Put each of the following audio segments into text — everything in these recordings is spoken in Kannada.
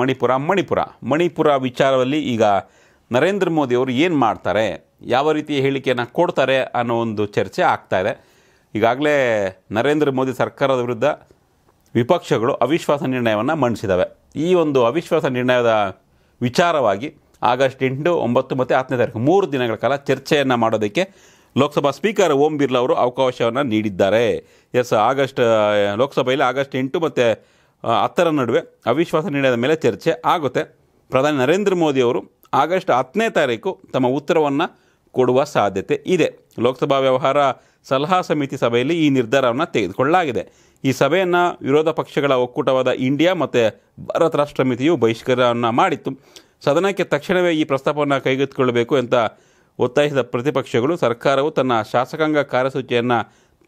ಮಣಿಪುರ ಮಣಿಪುರ ಮಣಿಪುರ ವಿಚಾರದಲ್ಲಿ ಈಗ ನರೇಂದ್ರ ಮೋದಿ ಅವರು ಏನು ಮಾಡ್ತಾರೆ ಯಾವ ರೀತಿಯ ಹೇಳಿಕೆಯನ್ನು ಕೊಡ್ತಾರೆ ಅನ್ನೋ ಒಂದು ಚರ್ಚೆ ಆಗ್ತಾ ಇದೆ ಈಗಾಗಲೇ ನರೇಂದ್ರ ಮೋದಿ ಸರ್ಕಾರದ ವಿರುದ್ಧ ವಿಪಕ್ಷಗಳು ಅವಿಶ್ವಾಸ ನಿರ್ಣಯವನ್ನು ಮಂಡಿಸಿದವೆ ಈ ಒಂದು ಅವಿಶ್ವಾಸ ನಿರ್ಣಯದ ವಿಚಾರವಾಗಿ ಆಗಸ್ಟ್ ಎಂಟು ಒಂಬತ್ತು ಮತ್ತು ಹತ್ತನೇ ತಾರೀಕು ಮೂರು ದಿನಗಳ ಕಾಲ ಚರ್ಚೆಯನ್ನು ಮಾಡೋದಕ್ಕೆ ಲೋಕಸಭಾ ಸ್ಪೀಕರ್ ಓಂ ಬಿರ್ಲಾ ಅವರು ಅವಕಾಶವನ್ನು ನೀಡಿದ್ದಾರೆ ಎಸ್ ಆಗಸ್ಟ್ ಲೋಕಸಭೆಯಲ್ಲಿ ಆಗಸ್ಟ್ ಎಂಟು ಮತ್ತು ಹತ್ತರ ನಡುವೆ ಅವಿಶ್ವಾಸ ನಿರ್ಣಯದ ಮೇಲೆ ಚರ್ಚೆ ಆಗುತ್ತೆ ಪ್ರಧಾನಿ ನರೇಂದ್ರ ಮೋದಿಯವರು ಆಗಸ್ಟ್ ಹತ್ತನೇ ತಾರೀಕು ತಮ್ಮ ಉತ್ತರವನ್ನು ಕೊಡುವ ಸಾಧ್ಯತೆ ಇದೆ ಲೋಕಸಭಾ ವ್ಯವಹಾರ ಸಲಹಾ ಸಮಿತಿ ಸಭೆಯಲ್ಲಿ ಈ ನಿರ್ಧಾರವನ್ನು ತೆಗೆದುಕೊಳ್ಳಲಾಗಿದೆ ಈ ಸಭೆಯನ್ನು ವಿರೋಧ ಪಕ್ಷಗಳ ಒಕ್ಕೂಟವಾದ ಇಂಡಿಯಾ ಮತ್ತು ಭಾರತ ರಾಷ್ಟ್ರ ಸಮಿತಿಯು ಬಹಿಷ್ಕಾರವನ್ನು ಮಾಡಿತ್ತು ಸದನಕ್ಕೆ ತಕ್ಷಣವೇ ಈ ಪ್ರಸ್ತಾಪವನ್ನು ಕೈಗೆತ್ತಿಕೊಳ್ಳಬೇಕು ಅಂತ ಒತ್ತಾಯಿಸಿದ ಪ್ರತಿಪಕ್ಷಗಳು ಸರ್ಕಾರವು ತನ್ನ ಶಾಸಕಾಂಗ ಕಾರ್ಯಸೂಚಿಯನ್ನು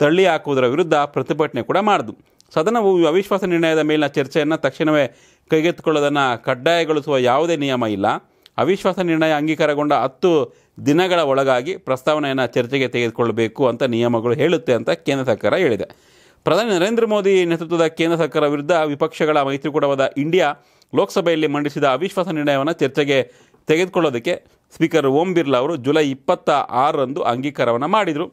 ತಳ್ಳಿ ಹಾಕುವುದರ ವಿರುದ್ಧ ಪ್ರತಿಭಟನೆ ಕೂಡ ಮಾಡಿದ್ವು ಸದನ ಅವಿಶ್ವಾಸ ನಿರ್ಣಯದ ಮೇಲಿನ ಚರ್ಚೆಯನ್ನು ತಕ್ಷಣವೇ ಕೈಗೆತ್ತಿಕೊಳ್ಳೋದನ್ನು ಕಡ್ಡಾಯಗೊಳಿಸುವ ಯಾವುದೇ ನಿಯಮ ಇಲ್ಲ ಅವಿಶ್ವಾಸ ನಿರ್ಣಯ ಅಂಗೀಕಾರಗೊಂಡ ಹತ್ತು ದಿನಗಳ ಒಳಗಾಗಿ ಪ್ರಸ್ತಾವನೆಯನ್ನು ಚರ್ಚೆಗೆ ತೆಗೆದುಕೊಳ್ಳಬೇಕು ಅಂತ ನಿಯಮಗಳು ಹೇಳುತ್ತೆ ಅಂತ ಕೇಂದ್ರ ಸರ್ಕಾರ ಹೇಳಿದೆ ಪ್ರಧಾನಿ ನರೇಂದ್ರ ಮೋದಿ ನೇತೃತ್ವದ ಕೇಂದ್ರ ಸರ್ಕಾರ ವಿರುದ್ಧ ವಿಪಕ್ಷಗಳ ಮೈತ್ರಿಕೂಟವಾದ ಇಂಡಿಯಾ ಲೋಕಸಭೆಯಲ್ಲಿ ಮಂಡಿಸಿದ ಅವಿಶ್ವಾಸ ನಿರ್ಣಯವನ್ನು ಚರ್ಚೆಗೆ ತೆಗೆದುಕೊಳ್ಳೋದಕ್ಕೆ ಸ್ಪೀಕರ್ ಓಂ ಬಿರ್ಲಾ ಅವರು ಜುಲೈ ಇಪ್ಪತ್ತ ಆರರಂದು ಅಂಗೀಕಾರವನ್ನು ಮಾಡಿದರು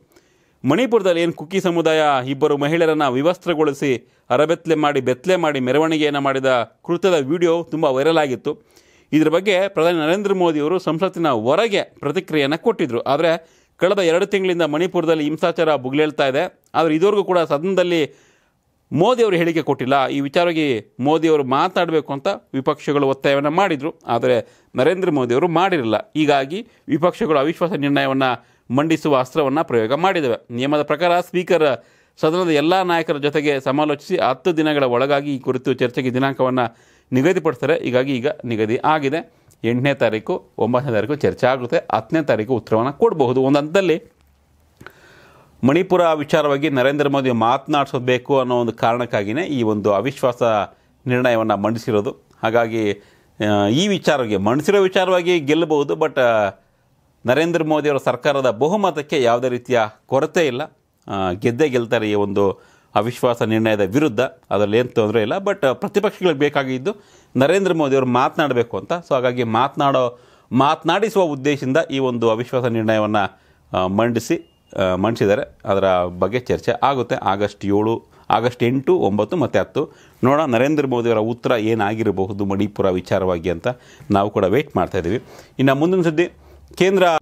ಮಣಿಪುರದಲ್ಲಿ ಏನು ಕುಕ್ಕಿ ಸಮುದಾಯ ಇಬ್ಬರು ಮಹಿಳೆಯರನ್ನು ವಿವಸ್ತ್ರಗೊಳಿಸಿ ಅರಬೆತ್ಲೆ ಮಾಡಿ ಬೆತ್ತಲೆ ಮಾಡಿ ಮೆರವಣಿಗೆಯನ್ನು ಮಾಡಿದ ಕೃತ್ಯದ ವಿಡಿಯೋ ತುಂಬ ವೈರಲ್ ಆಗಿತ್ತು ಇದರ ಬಗ್ಗೆ ಪ್ರಧಾನಿ ನರೇಂದ್ರ ಮೋದಿಯವರು ಸಂಸತ್ತಿನ ಹೊರಗೆ ಪ್ರತಿಕ್ರಿಯೆಯನ್ನು ಕೊಟ್ಟಿದ್ದರು ಆದರೆ ಕಳೆದ ಎರಡು ತಿಂಗಳಿಂದ ಮಣಿಪುರದಲ್ಲಿ ಹಿಂಸಾಚಾರ ಬುಗ್ಲೇಳ್ತಾ ಇದೆ ಆದರೆ ಇದುವರೆಗೂ ಕೂಡ ಸದನದಲ್ಲಿ ಮೋದಿಯವರು ಹೇಳಿಕೆ ಕೊಟ್ಟಿಲ್ಲ ಈ ವಿಚಾರವಾಗಿ ಮೋದಿಯವರು ಮಾತಾಡಬೇಕು ಅಂತ ವಿಪಕ್ಷಗಳು ಒತ್ತಾಯವನ್ನು ಮಾಡಿದರು ಆದರೆ ನರೇಂದ್ರ ಮೋದಿಯವರು ಮಾಡಿರಲಿಲ್ಲ ಹೀಗಾಗಿ ವಿಪಕ್ಷಗಳು ಅವಿಶ್ವಾಸ ನಿರ್ಣಯವನ್ನು ಮಂಡಿಸುವ ಅಸ್ತ್ರವನ್ನು ಪ್ರಯೋಗ ಮಾಡಿದವೆ ನಿಯಮದ ಪ್ರಕಾರ ಸ್ಪೀಕರ್ ಸದನದ ಎಲ್ಲ ನಾಯಕರ ಜೊತೆಗೆ ಸಮಾಲೋಚಿಸಿ ಹತ್ತು ದಿನಗಳ ಒಳಗಾಗಿ ಈ ಕುರಿತು ಚರ್ಚೆಗೆ ದಿನಾಂಕವನ್ನು ನಿಗದಿಪಡಿಸ್ತಾರೆ ಹೀಗಾಗಿ ಈಗ ನಿಗದಿ ಆಗಿದೆ ಎಂಟನೇ ತಾರೀಕು ಒಂಬತ್ತನೇ ತಾರೀಕು ಚರ್ಚೆ ಆಗುತ್ತೆ ಹತ್ತನೇ ತಾರೀಕು ಉತ್ತರವನ್ನು ಕೊಡಬಹುದು ಒಂದು ಹಂತದಲ್ಲಿ ಮಣಿಪುರ ವಿಚಾರವಾಗಿ ನರೇಂದ್ರ ಮೋದಿ ಮಾತನಾಡಿಸಬೇಕು ಅನ್ನೋ ಒಂದು ಕಾರಣಕ್ಕಾಗಿಯೇ ಈ ಒಂದು ಅವಿಶ್ವಾಸ ನಿರ್ಣಯವನ್ನು ಮಂಡಿಸಿರೋದು ಹಾಗಾಗಿ ಈ ವಿಚಾರವಾಗಿ ಮಂಡಿಸಿರೋ ವಿಚಾರವಾಗಿ ಗೆಲ್ಲಬಹುದು ಬಟ್ ನರೇಂದ್ರ ಮೋದಿಯವರ ಸರ್ಕಾರದ ಬಹುಮತಕ್ಕೆ ಯಾವುದೇ ರೀತಿಯ ಕೊರತೆ ಇಲ್ಲ ಗೆದ್ದೇ ಗೆಲ್ತಾರೆ ಈ ಒಂದು ಅವಿಶ್ವಾಸ ನಿರ್ಣಯದ ವಿರುದ್ಧ ಅದರಲ್ಲಿ ಏನು ತೊಂದರೆ ಇಲ್ಲ ಬಟ್ ಪ್ರತಿಪಕ್ಷಗಳಿಗೆ ಬೇಕಾಗಿದ್ದು ನರೇಂದ್ರ ಮೋದಿಯವರು ಮಾತನಾಡಬೇಕು ಅಂತ ಸೊ ಹಾಗಾಗಿ ಮಾತನಾಡೋ ಮಾತನಾಡಿಸುವ ಉದ್ದೇಶದಿಂದ ಈ ಒಂದು ಅವಿಶ್ವಾಸ ನಿರ್ಣಯವನ್ನು ಮಂಡಿಸಿ ಮಂಡಿಸಿದ್ದಾರೆ ಅದರ ಬಗ್ಗೆ ಚರ್ಚೆ ಆಗುತ್ತೆ ಆಗಸ್ಟ್ ಏಳು ಆಗಸ್ಟ್ ಎಂಟು ಒಂಬತ್ತು ಮತ್ತು ಹತ್ತು ನೋಡೋಣ ನರೇಂದ್ರ ಮೋದಿಯವರ ಉತ್ತರ ಏನಾಗಿರಬಹುದು ಮಣಿಪುರ ವಿಚಾರವಾಗಿ ಅಂತ ನಾವು ಕೂಡ ವೆಯ್ಟ್ ಮಾಡ್ತಾಯಿದ್ದೀವಿ ಇನ್ನು ಮುಂದಿನ ಸುದ್ದಿ ಕೇಂದ್ರ